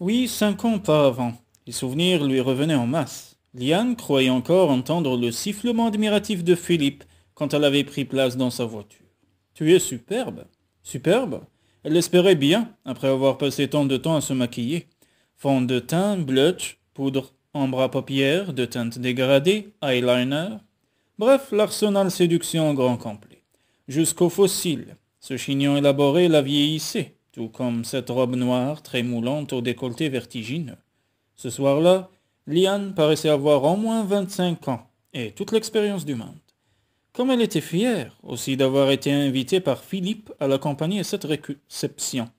Oui, cinq ans avant. Les souvenirs lui revenaient en masse. Liane croyait encore entendre le sifflement admiratif de Philippe quand elle avait pris place dans sa voiture. Tu es superbe. Superbe Elle l'espérait bien, après avoir passé tant de temps à se maquiller. Fond de teint, blush, poudre, ombre à paupières, de teinte dégradée, eyeliner. Bref, l'arsenal séduction grand complet. Jusqu'au fossile. Ce chignon élaboré la vieillissait tout comme cette robe noire très moulante au décolleté vertigineux. Ce soir-là, Liane paraissait avoir au moins vingt-cinq ans et toute l'expérience du monde. Comme elle était fière aussi d'avoir été invitée par Philippe à l'accompagner à cette réception.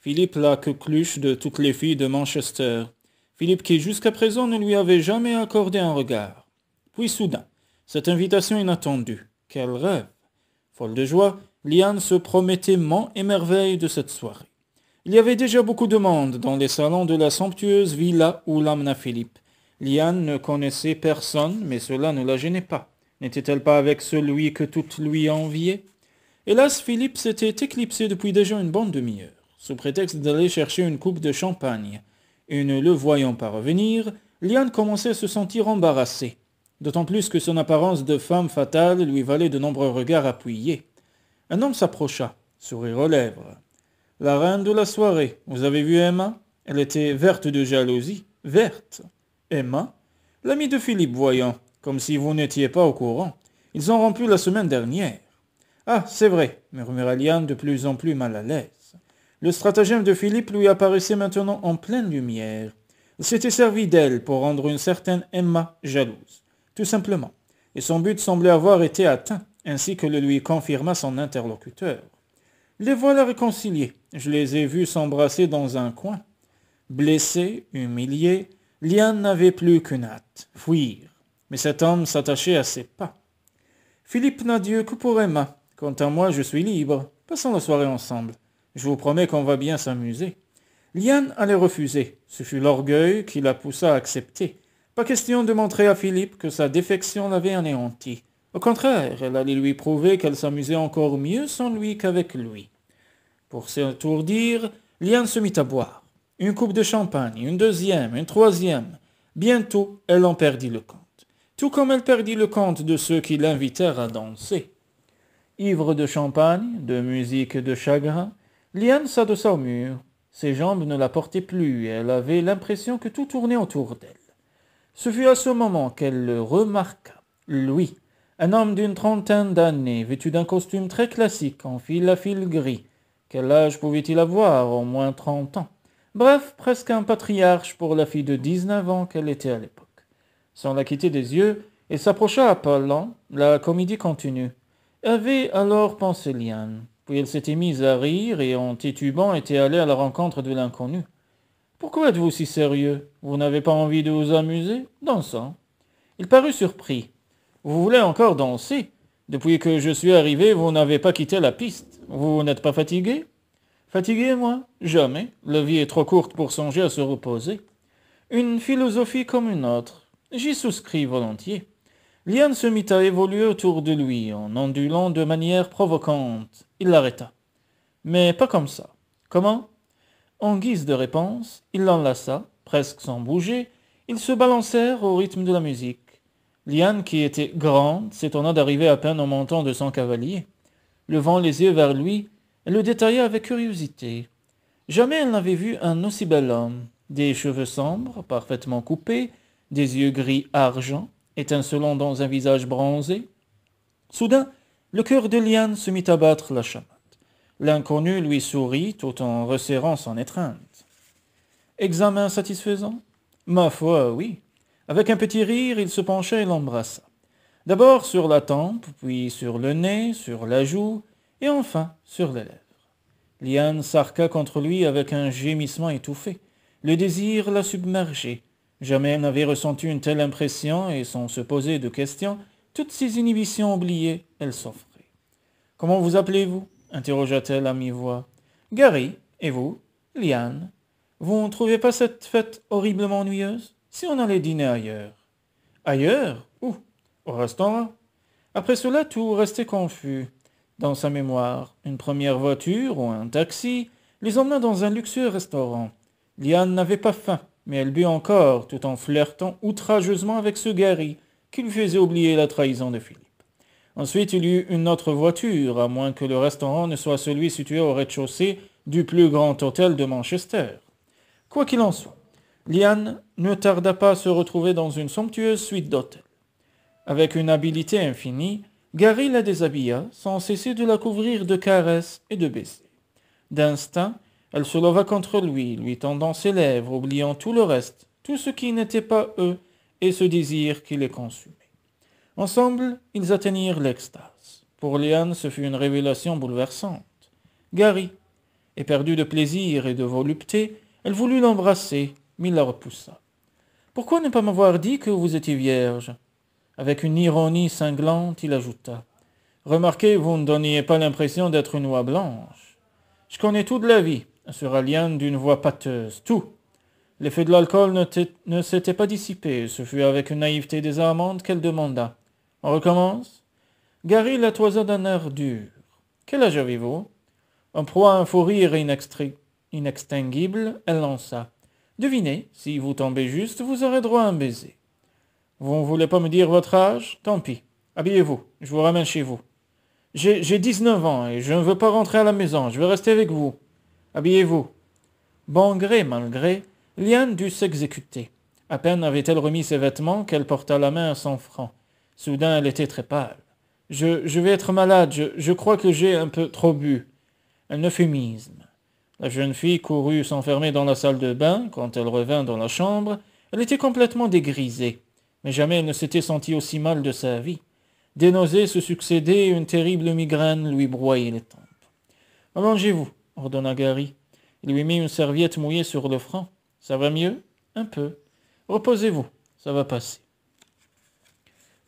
Philippe la quecluche de toutes les filles de Manchester. Philippe qui jusqu'à présent ne lui avait jamais accordé un regard. Puis soudain, cette invitation inattendue. Quel rêve Folle de joie, Liane se promettait ment et merveille de cette soirée. Il y avait déjà beaucoup de monde dans les salons de la somptueuse villa où l'amena Philippe. Liane ne connaissait personne, mais cela ne la gênait pas. N'était-elle pas avec celui que toutes lui enviaient Hélas, Philippe s'était éclipsé depuis déjà une bonne demi-heure, sous prétexte d'aller chercher une coupe de champagne. Et ne le voyant pas revenir, Liane commençait à se sentir embarrassée, d'autant plus que son apparence de femme fatale lui valait de nombreux regards appuyés. Un homme s'approcha, sourire aux lèvres. La reine de la soirée, vous avez vu Emma Elle était verte de jalousie, verte. Emma L'ami de Philippe, voyant, comme si vous n'étiez pas au courant. Ils ont rompu la semaine dernière. Ah, c'est vrai, murmura Liane de plus en plus mal à l'aise. Le stratagème de Philippe lui apparaissait maintenant en pleine lumière. Il s'était servi d'elle pour rendre une certaine Emma jalouse, tout simplement, et son but semblait avoir été atteint ainsi que le lui confirma son interlocuteur. Les voilà réconciliés. Je les ai vus s'embrasser dans un coin. Blessé, humilié, Liane n'avait plus qu'une hâte, fuir. Mais cet homme s'attachait à ses pas. Philippe n'a Dieu que pour Emma. Quant à moi, je suis libre. Passons la soirée ensemble. Je vous promets qu'on va bien s'amuser. Liane allait refuser. Ce fut l'orgueil qui la poussa à accepter. Pas question de montrer à Philippe que sa défection l'avait anéanti. Au contraire, elle allait lui prouver qu'elle s'amusait encore mieux sans lui qu'avec lui. Pour s'étourdir, Liane se mit à boire. Une coupe de champagne, une deuxième, une troisième. Bientôt, elle en perdit le compte. Tout comme elle perdit le compte de ceux qui l'invitèrent à danser. Ivre de champagne, de musique et de chagrin, Liane s'adossa au mur. Ses jambes ne la portaient plus et elle avait l'impression que tout tournait autour d'elle. Ce fut à ce moment qu'elle le remarqua. Lui, un homme d'une trentaine d'années, vêtu d'un costume très classique, en fil à fil gris. Quel âge pouvait-il avoir Au moins trente ans. Bref, presque un patriarche pour la fille de dix-neuf ans qu'elle était à l'époque. Sans la quitter des yeux, il s'approcha à pas La comédie continue. Avait alors pensé Liane. Puis elle s'était mise à rire et en titubant était allée à la rencontre de l'inconnu. Pourquoi êtes-vous si sérieux Vous n'avez pas envie de vous amuser Dansant. » Il parut surpris. Vous voulez encore danser Depuis que je suis arrivé, vous n'avez pas quitté la piste. Vous n'êtes pas fatigué Fatigué, moi Jamais. La vie est trop courte pour songer à se reposer. Une philosophie comme une autre. J'y souscris volontiers. Lian se mit à évoluer autour de lui, en ondulant de manière provocante. Il l'arrêta. Mais pas comme ça. Comment En guise de réponse, il l'enlaça, presque sans bouger. Ils se balancèrent au rythme de la musique. Liane, qui était grande, s'étonna d'arriver à peine en montant de son cavalier. Levant les yeux vers lui, elle le détailla avec curiosité. Jamais elle n'avait vu un aussi bel homme. Des cheveux sombres, parfaitement coupés, des yeux gris argent, étincelant dans un visage bronzé. Soudain, le cœur de Liane se mit à battre la chamade. L'inconnu lui sourit tout en resserrant son étreinte. Examen satisfaisant Ma foi, oui. Avec un petit rire, il se pencha et l'embrassa. D'abord sur la tempe, puis sur le nez, sur la joue, et enfin sur les lèvres. Liane s'arqua contre lui avec un gémissement étouffé. Le désir la submergeait. Jamais elle n'avait ressenti une telle impression, et sans se poser de questions, toutes ses inhibitions oubliées, elle s'offrait. Comment vous appelez-vous interrogea-t-elle à mi-voix. Gary, et vous, Liane, vous ne trouvez pas cette fête horriblement ennuyeuse si on allait dîner ailleurs Ailleurs Où Au restaurant Après cela, tout restait confus. Dans sa mémoire, une première voiture ou un taxi les emmena dans un luxueux restaurant. Liane n'avait pas faim, mais elle but encore, tout en flirtant outrageusement avec ce Gary, qui lui faisait oublier la trahison de Philippe. Ensuite, il y eut une autre voiture, à moins que le restaurant ne soit celui situé au rez-de-chaussée du plus grand hôtel de Manchester. Quoi qu'il en soit, Liane ne tarda pas à se retrouver dans une somptueuse suite d'hôtels. Avec une habileté infinie, Gary la déshabilla sans cesser de la couvrir de caresses et de baisers. D'instinct, elle se leva contre lui, lui tendant ses lèvres, oubliant tout le reste, tout ce qui n'était pas eux et ce désir qui les consumait. Ensemble, ils atteignirent l'extase. Pour Léon, ce fut une révélation bouleversante. Gary, éperdue de plaisir et de volupté, elle voulut l'embrasser, mais la repoussa. Pourquoi ne pas m'avoir dit que vous étiez vierge Avec une ironie cinglante, il ajouta. Remarquez, vous ne donniez pas l'impression d'être une oie blanche. Je connais toute la vie, assura Liane d'une voix pâteuse, tout. L'effet de l'alcool ne, s'était pas dissipé, ce fut avec une naïveté désarmante qu'elle demanda. On recommence Gary la toisa d'un air dur. Quel âge avez-vous En proie à un fou rire inextinguible, elle lança. Devinez, si vous tombez juste, vous aurez droit à un baiser. Vous ne voulez pas me dire votre âge Tant pis. Habillez-vous, je vous ramène chez vous. J'ai 19 ans et je ne veux pas rentrer à la maison, je veux rester avec vous. Habillez-vous. Bon gré, mal gré, Liane dut s'exécuter. À peine avait-elle remis ses vêtements qu'elle porta la main à son front. Soudain, elle était très pâle. Je, vais être malade, je, je crois que j'ai un peu trop bu. Un euphémisme. La jeune fille courut s'enfermer dans la salle de bain. Quand elle revint dans la chambre, elle était complètement dégrisée. Mais jamais elle ne s'était sentie aussi mal de sa vie. Des nausées se succédaient, une terrible migraine lui broyait les tempes. Allongez-vous, ordonna Gary. Il lui mit une serviette mouillée sur le front. Ça va mieux Un peu. Reposez-vous, ça va passer.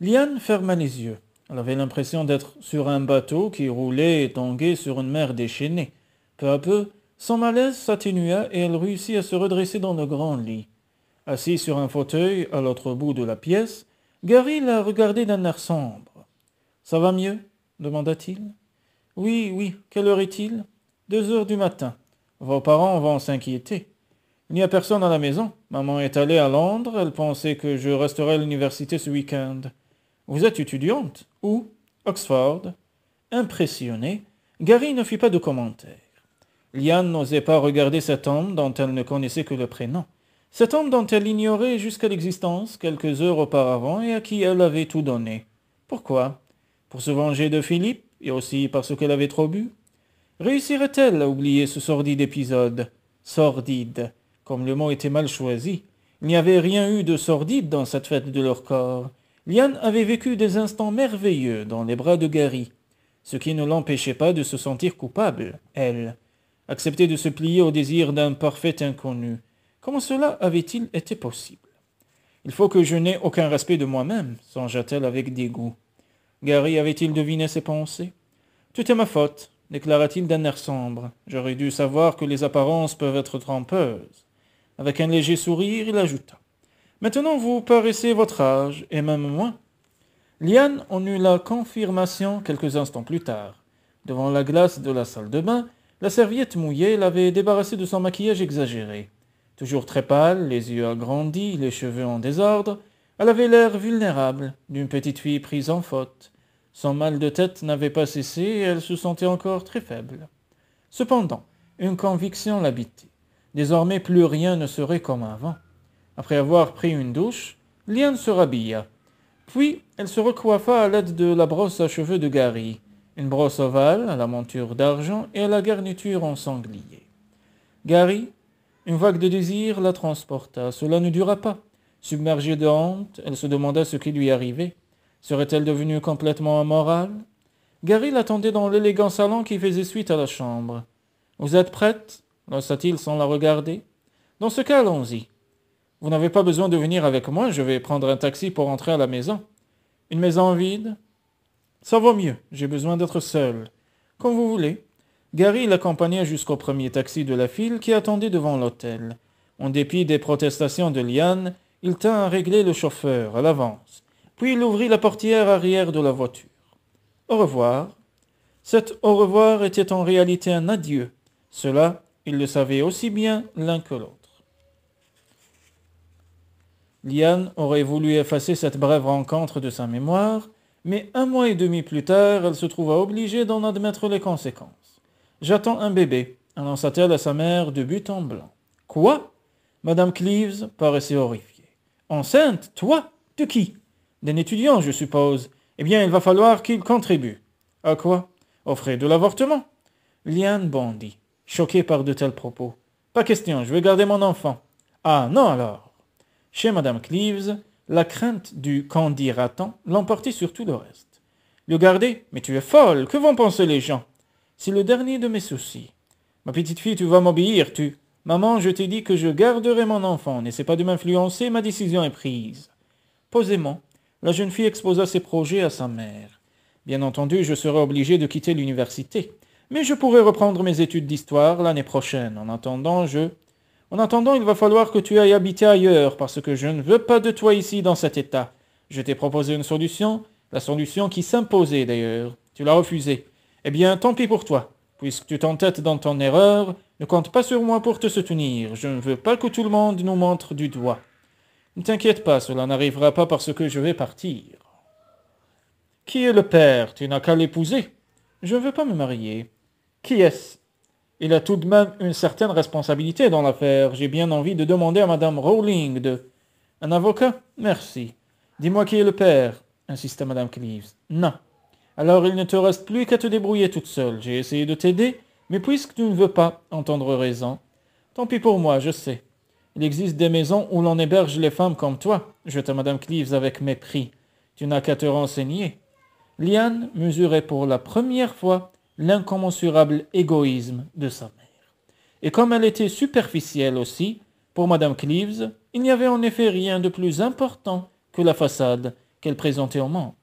Liane ferma les yeux. Elle avait l'impression d'être sur un bateau qui roulait et tanguait sur une mer déchaînée. Peu à peu, son malaise s'atténua et elle réussit à se redresser dans le grand lit. Assis sur un fauteuil à l'autre bout de la pièce, Gary la regardait d'un air sombre. Ça va mieux demanda-t-il. Oui, oui, quelle heure est-il Deux heures du matin. Vos parents vont s'inquiéter. Il n'y a personne à la maison. Maman est allée à Londres. Elle pensait que je resterais à l'université ce week-end. Vous êtes étudiante Où Oxford. Impressionné, Gary ne fit pas de commentaire. Liane n'osait pas regarder cet homme dont elle ne connaissait que le prénom. Cet homme dont elle ignorait jusqu'à l'existence quelques heures auparavant et à qui elle avait tout donné. Pourquoi Pour se venger de Philippe et aussi parce qu'elle avait trop bu Réussirait-elle à oublier ce sordide épisode Sordide, comme le mot était mal choisi. Il n'y avait rien eu de sordide dans cette fête de leur corps. Liane avait vécu des instants merveilleux dans les bras de Gary, ce qui ne l'empêchait pas de se sentir coupable, elle accepter de se plier au désir d'un parfait inconnu. Comment cela avait-il été possible Il faut que je n'aie aucun respect de moi-même, songea-t-elle avec dégoût. Gary avait-il deviné ses pensées Tout est ma faute, déclara-t-il d'un air sombre. J'aurais dû savoir que les apparences peuvent être trompeuses. Avec un léger sourire, il ajouta. Maintenant, vous paraissez votre âge, et même moi. » Liane en eut la confirmation quelques instants plus tard. Devant la glace de la salle de bain, la serviette mouillée l'avait débarrassée de son maquillage exagéré. Toujours très pâle, les yeux agrandis, les cheveux en désordre, elle avait l'air vulnérable, d'une petite fille prise en faute. Son mal de tête n'avait pas cessé et elle se sentait encore très faible. Cependant, une conviction l'habitait. Désormais, plus rien ne serait comme avant. Après avoir pris une douche, Liane se rhabilla. Puis, elle se recoiffa à l'aide de la brosse à cheveux de Gary une brosse ovale, à la monture d'argent et à la garniture en sanglier. Gary, une vague de désir la transporta. Cela ne dura pas. Submergée de honte, elle se demanda ce qui lui arrivait. Serait-elle devenue complètement amorale Gary l'attendait dans l'élégant salon qui faisait suite à la chambre. Vous êtes prête lança-t-il sans la regarder. Dans ce cas, allons-y. Vous n'avez pas besoin de venir avec moi, je vais prendre un taxi pour rentrer à la maison. Une maison vide ça vaut mieux, j'ai besoin d'être seul. Comme vous voulez. Gary l'accompagna jusqu'au premier taxi de la file qui attendait devant l'hôtel. En dépit des protestations de Liane, il tint à régler le chauffeur à l'avance, puis il ouvrit la portière arrière de la voiture. Au revoir. Cet au revoir était en réalité un adieu. Cela, il le savait aussi bien l'un que l'autre. Liane aurait voulu effacer cette brève rencontre de sa mémoire, mais un mois et demi plus tard, elle se trouva obligée d'en admettre les conséquences. J'attends un bébé, annonça-t-elle à sa mère de but en blanc. Quoi Madame Cleves paraissait horrifiée. Enceinte Toi De qui D'un étudiant, je suppose. Eh bien, il va falloir qu'il contribue. À quoi Offrez frais de l'avortement Liane bondit, choquée par de tels propos. Pas question, je vais garder mon enfant. Ah non alors Chez Madame Cleves, la crainte du qu'en dira-t-on l'emportait sur tout le reste. Le garder Mais tu es folle, que vont penser les gens C'est le dernier de mes soucis. Ma petite fille, tu vas m'obéir, tu. Maman, je t'ai dit que je garderai mon enfant, n'essaie pas de m'influencer, ma décision est prise. Posément, la jeune fille exposa ses projets à sa mère. Bien entendu, je serai obligé de quitter l'université, mais je pourrai reprendre mes études d'histoire l'année prochaine. En attendant, je... En attendant, il va falloir que tu ailles habiter ailleurs, parce que je ne veux pas de toi ici dans cet état. Je t'ai proposé une solution, la solution qui s'imposait d'ailleurs. Tu l'as refusée. Eh bien, tant pis pour toi. Puisque tu t'entêtes dans ton erreur, ne compte pas sur moi pour te soutenir. Je ne veux pas que tout le monde nous montre du doigt. Ne t'inquiète pas, cela n'arrivera pas parce que je vais partir. Qui est le père Tu n'as qu'à l'épouser. Je ne veux pas me marier. Qui est-ce il a tout de même une certaine responsabilité dans l'affaire. J'ai bien envie de demander à Madame Rowling de... Un avocat Merci. Dis-moi qui est le père, insista Madame Cleaves. Non. Alors il ne te reste plus qu'à te débrouiller toute seule. J'ai essayé de t'aider, mais puisque tu ne veux pas entendre raison, tant pis pour moi, je sais. Il existe des maisons où l'on héberge les femmes comme toi, jeta Madame Cleaves avec mépris. Tu n'as qu'à te renseigner. Liane mesurait pour la première fois l'incommensurable égoïsme de sa mère. Et comme elle était superficielle aussi, pour Madame Cleves, il n'y avait en effet rien de plus important que la façade qu'elle présentait au monde.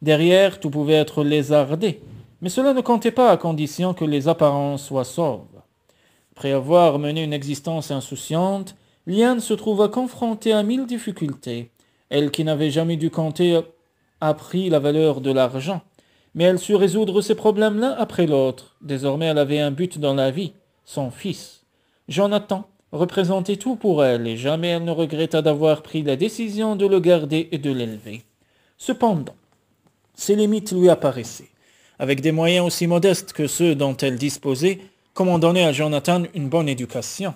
Derrière, tout pouvait être lézardé, mais cela ne comptait pas à condition que les apparences soient sauves. Après avoir mené une existence insouciante, Liane se trouva confrontée à mille difficultés. Elle qui n'avait jamais dû compter apprit la valeur de l'argent, mais elle sut résoudre ces problèmes l'un après l'autre. Désormais, elle avait un but dans la vie, son fils. Jonathan représentait tout pour elle, et jamais elle ne regretta d'avoir pris la décision de le garder et de l'élever. Cependant, ses limites lui apparaissaient. Avec des moyens aussi modestes que ceux dont elle disposait, comment donner à Jonathan une bonne éducation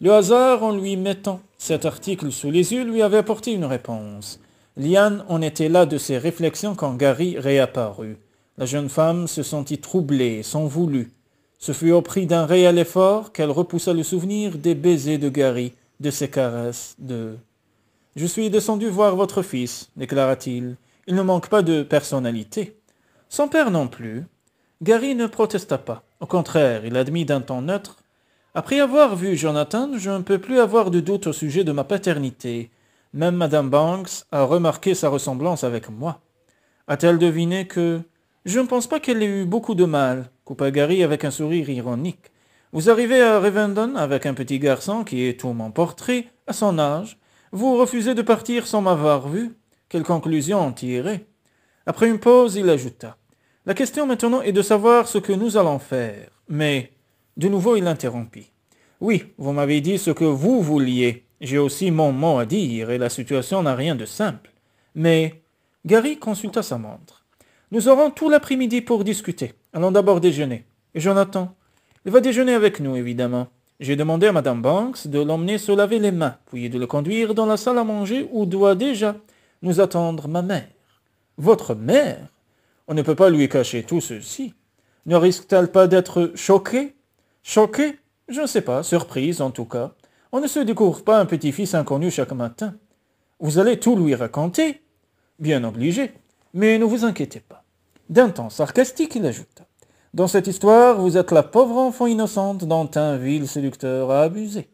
Le hasard, en lui mettant cet article sous les yeux, lui avait apporté une réponse. Liane en était là de ses réflexions quand Gary réapparut. La jeune femme se sentit troublée, sans voulu. Ce fut au prix d'un réel effort qu'elle repoussa le souvenir des baisers de Gary, de ses caresses, de... Je suis descendu voir votre fils, déclara-t-il. Il ne manque pas de personnalité. Son père non plus. Gary ne protesta pas. Au contraire, il admit d'un ton neutre. Après avoir vu Jonathan, je ne peux plus avoir de doute au sujet de ma paternité. Même Madame Banks a remarqué sa ressemblance avec moi. A-t-elle deviné que... Je ne pense pas qu'elle ait eu beaucoup de mal, coupa Gary avec un sourire ironique. Vous arrivez à Revendon avec un petit garçon qui est tout mon portrait, à son âge. Vous refusez de partir sans m'avoir vu. Quelle conclusion en tirer Après une pause, il ajouta. La question maintenant est de savoir ce que nous allons faire. Mais... De nouveau, il interrompit. Oui, vous m'avez dit ce que vous vouliez. J'ai aussi mon mot à dire et la situation n'a rien de simple. Mais... Gary consulta sa montre. Nous aurons tout l'après-midi pour discuter. Allons d'abord déjeuner. Et Jonathan Il va déjeuner avec nous, évidemment. J'ai demandé à Madame Banks de l'emmener se laver les mains, puis de le conduire dans la salle à manger où doit déjà nous attendre ma mère. Votre mère On ne peut pas lui cacher tout ceci. Ne risque-t-elle pas d'être choquée Choquée Je ne sais pas, surprise en tout cas. On ne se découvre pas un petit-fils inconnu chaque matin. Vous allez tout lui raconter, bien obligé, mais ne vous inquiétez pas. D'un ton sarcastique, il ajouta. Dans cette histoire, vous êtes la pauvre enfant innocente dont un vil séducteur a abusé.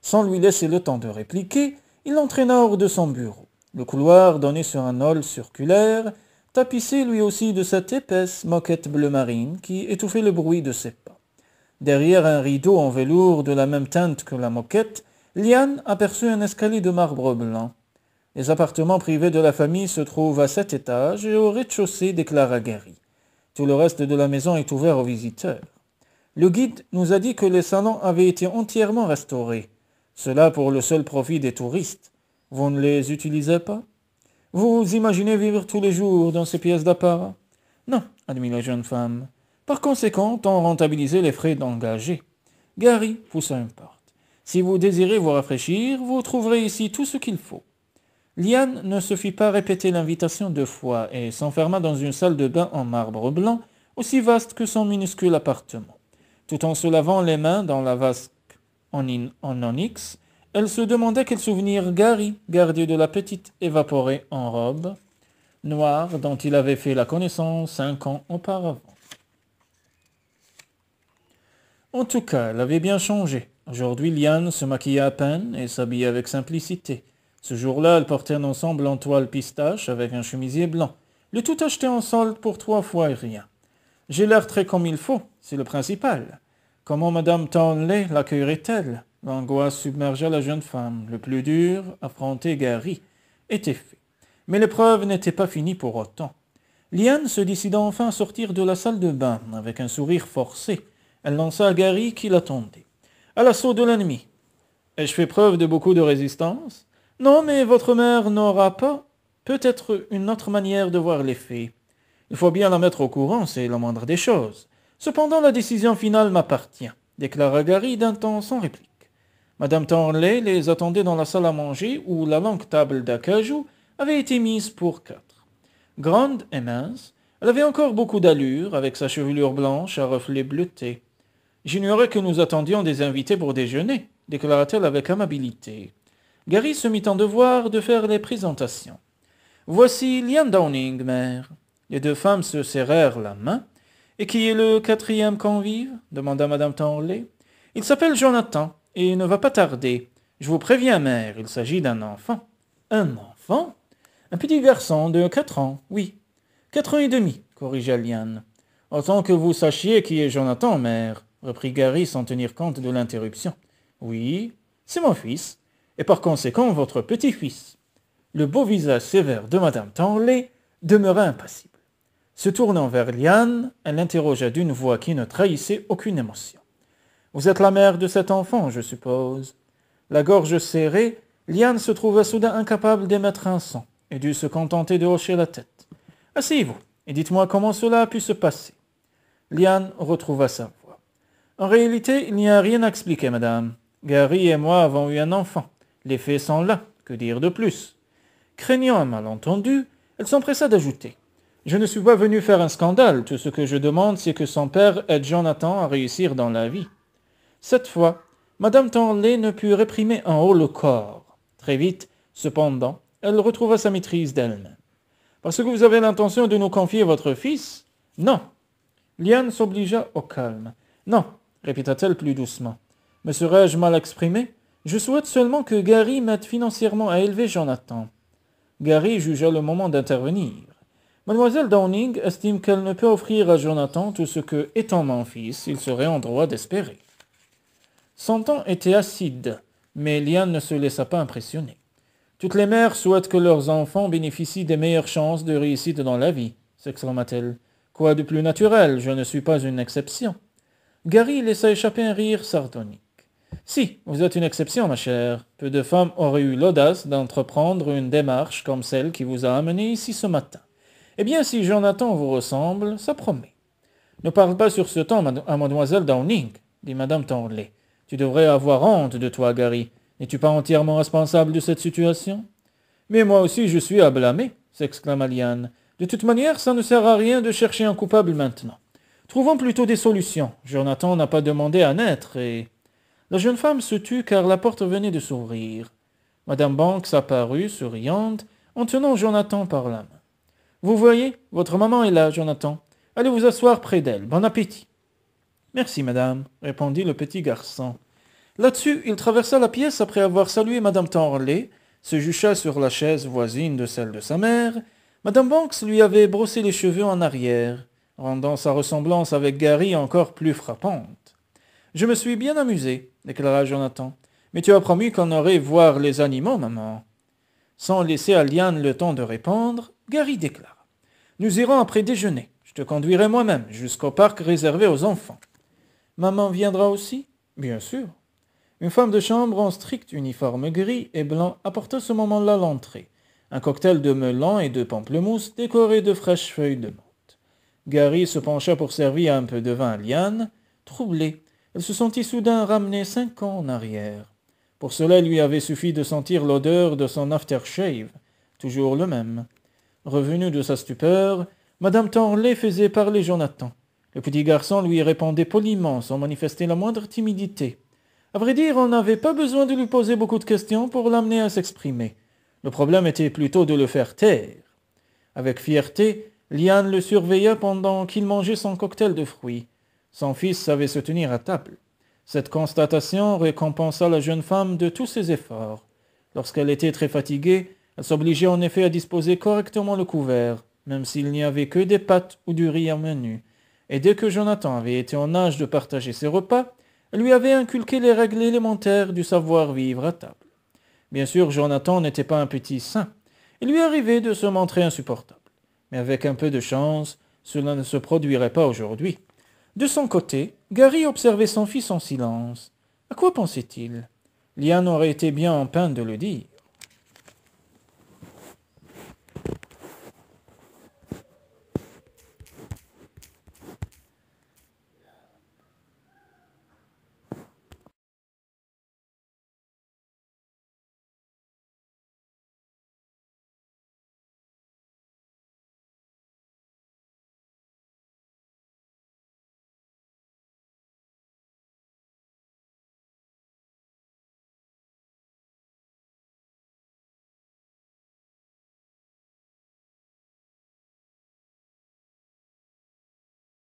Sans lui laisser le temps de répliquer, il l'entraîna hors de son bureau. Le couloir donnait sur un hall circulaire, tapissé lui aussi de cette épaisse moquette bleu marine qui étouffait le bruit de ses pas. Derrière un rideau en velours de la même teinte que la moquette, Liane aperçut un escalier de marbre blanc. Les appartements privés de la famille se trouvent à sept étages et au rez-de-chaussée déclara Gary. Tout le reste de la maison est ouvert aux visiteurs. Le guide nous a dit que les salons avaient été entièrement restaurés. Cela pour le seul profit des touristes. Vous ne les utilisez pas Vous imaginez vivre tous les jours dans ces pièces d'appart Non, admit la jeune femme. Par conséquent, on rentabiliser les frais d'engager. Gary poussa une porte. Si vous désirez vous rafraîchir, vous trouverez ici tout ce qu'il faut. Liane ne se fit pas répéter l'invitation deux fois et s'enferma dans une salle de bain en marbre blanc, aussi vaste que son minuscule appartement. Tout en se lavant les mains dans la vasque en, en onyx, elle se demandait quel souvenir Gary gardait de la petite évaporée en robe noire dont il avait fait la connaissance cinq ans auparavant. En tout cas, elle avait bien changé. Aujourd'hui, Liane se maquillait à peine et s'habillait avec simplicité. Ce jour-là, elle portait un ensemble en toile pistache avec un chemisier blanc. Le tout acheté en solde pour trois fois et rien. J'ai l'air très comme il faut, c'est le principal. Comment Madame Townley l'accueillerait-elle L'angoisse submergea la jeune femme. Le plus dur, affronté Gary, était fait. Mais l'épreuve n'était pas finie pour autant. Liane se décida enfin à sortir de la salle de bain avec un sourire forcé elle lança Gary qui l'attendait. À l'assaut de l'ennemi. Ai-je fait preuve de beaucoup de résistance Non, mais votre mère n'aura pas peut-être une autre manière de voir les faits. Il faut bien la mettre au courant, c'est la moindre des choses. Cependant, la décision finale m'appartient, déclara Gary d'un ton sans réplique. Madame Tornley les attendait dans la salle à manger où la longue table d'acajou avait été mise pour quatre. Grande et mince, elle avait encore beaucoup d'allure avec sa chevelure blanche à reflets bleutés. J'ignorais que nous attendions des invités pour déjeuner, déclara-t-elle avec amabilité. Gary se mit en devoir de faire les présentations. Voici Lian Downing, mère. Les deux femmes se serrèrent la main. Et qui est le quatrième convive demanda Madame Tanley. Il s'appelle Jonathan et il ne va pas tarder. Je vous préviens, mère, il s'agit d'un enfant. Un enfant Un petit garçon de quatre ans, oui. Quatre ans et demi, corrigea Liane. Autant que vous sachiez qui est Jonathan, mère reprit Gary sans tenir compte de l'interruption. Oui, c'est mon fils, et par conséquent votre petit-fils. Le beau visage sévère de Madame Tanley demeura impassible. Se tournant vers Liane, elle l'interrogea d'une voix qui ne trahissait aucune émotion. Vous êtes la mère de cet enfant, je suppose. La gorge serrée, Liane se trouva soudain incapable d'émettre un son et dut se contenter de hocher la tête. Asseyez-vous et dites-moi comment cela a pu se passer. Liane retrouva sa voix. En réalité, il n'y a rien à expliquer, madame. Gary et moi avons eu un enfant. Les faits sont là. Que dire de plus Craignant un malentendu, elle s'empressa d'ajouter. Je ne suis pas venu faire un scandale. Tout ce que je demande, c'est que son père aide Jonathan à réussir dans la vie. Cette fois, Madame Tanley ne put réprimer en haut le corps. Très vite, cependant, elle retrouva sa maîtrise d'elle-même. Parce que vous avez l'intention de nous confier votre fils Non. Liane s'obligea au calme. Non, répéta-t-elle plus doucement. Me serais-je mal exprimé Je souhaite seulement que Gary m'aide financièrement à élever Jonathan. Gary jugea le moment d'intervenir. Mademoiselle Downing estime qu'elle ne peut offrir à Jonathan tout ce que, étant mon fils, il serait en droit d'espérer. Son temps était acide, mais Liane ne se laissa pas impressionner. Toutes les mères souhaitent que leurs enfants bénéficient des meilleures chances de réussite dans la vie, s'exclama-t-elle. Quoi de plus naturel, je ne suis pas une exception. Gary laissa échapper un rire sardonique. Si, vous êtes une exception, ma chère. Peu de femmes auraient eu l'audace d'entreprendre une démarche comme celle qui vous a amené ici ce matin. Eh bien, si Jonathan vous ressemble, ça promet. Ne parle pas sur ce temps à mademoiselle Downing, dit madame Tandley. Tu devrais avoir honte de toi, Gary. N'es-tu pas entièrement responsable de cette situation Mais moi aussi, je suis à blâmer, s'exclama Liane. De toute manière, ça ne sert à rien de chercher un coupable maintenant. Trouvons plutôt des solutions. Jonathan n'a pas demandé à naître et... La jeune femme se tut car la porte venait de s'ouvrir. Madame Banks apparut, souriante, en tenant Jonathan par la main. Vous voyez, votre maman est là, Jonathan. Allez vous asseoir près d'elle. Bon appétit. Merci, madame, répondit le petit garçon. Là-dessus, il traversa la pièce après avoir salué madame Tanley, se jucha sur la chaise voisine de celle de sa mère. Madame Banks lui avait brossé les cheveux en arrière rendant sa ressemblance avec Gary encore plus frappante. Je me suis bien amusé, déclara Jonathan. Mais tu as promis qu'on aurait voir les animaux, maman. Sans laisser à Liane le temps de répondre, Gary déclara. Nous irons après déjeuner. Je te conduirai moi-même jusqu'au parc réservé aux enfants. Maman viendra aussi Bien sûr. Une femme de chambre en strict uniforme gris et blanc apporta ce moment-là l'entrée. Un cocktail de melon et de pamplemousse décoré de fraîches feuilles de menthe. Gary se pencha pour servir un peu de vin à Liane. Troublée, elle se sentit soudain ramenée cinq ans en arrière. Pour cela, il lui avait suffi de sentir l'odeur de son aftershave, toujours le même. Revenue de sa stupeur, Madame Tanley faisait parler Jonathan. Le petit garçon lui répondait poliment, sans manifester la moindre timidité. À vrai dire, on n'avait pas besoin de lui poser beaucoup de questions pour l'amener à s'exprimer. Le problème était plutôt de le faire taire. Avec fierté, Liane le surveilla pendant qu'il mangeait son cocktail de fruits. Son fils savait se tenir à table. Cette constatation récompensa la jeune femme de tous ses efforts. Lorsqu'elle était très fatiguée, elle s'obligeait en effet à disposer correctement le couvert, même s'il n'y avait que des pâtes ou du riz à menu. Et dès que Jonathan avait été en âge de partager ses repas, elle lui avait inculqué les règles élémentaires du savoir-vivre à table. Bien sûr, Jonathan n'était pas un petit saint. Il lui arrivait de se montrer insupportable mais avec un peu de chance, cela ne se produirait pas aujourd'hui. De son côté, Gary observait son fils en silence. À quoi pensait-il Liane aurait été bien en peine de le dire.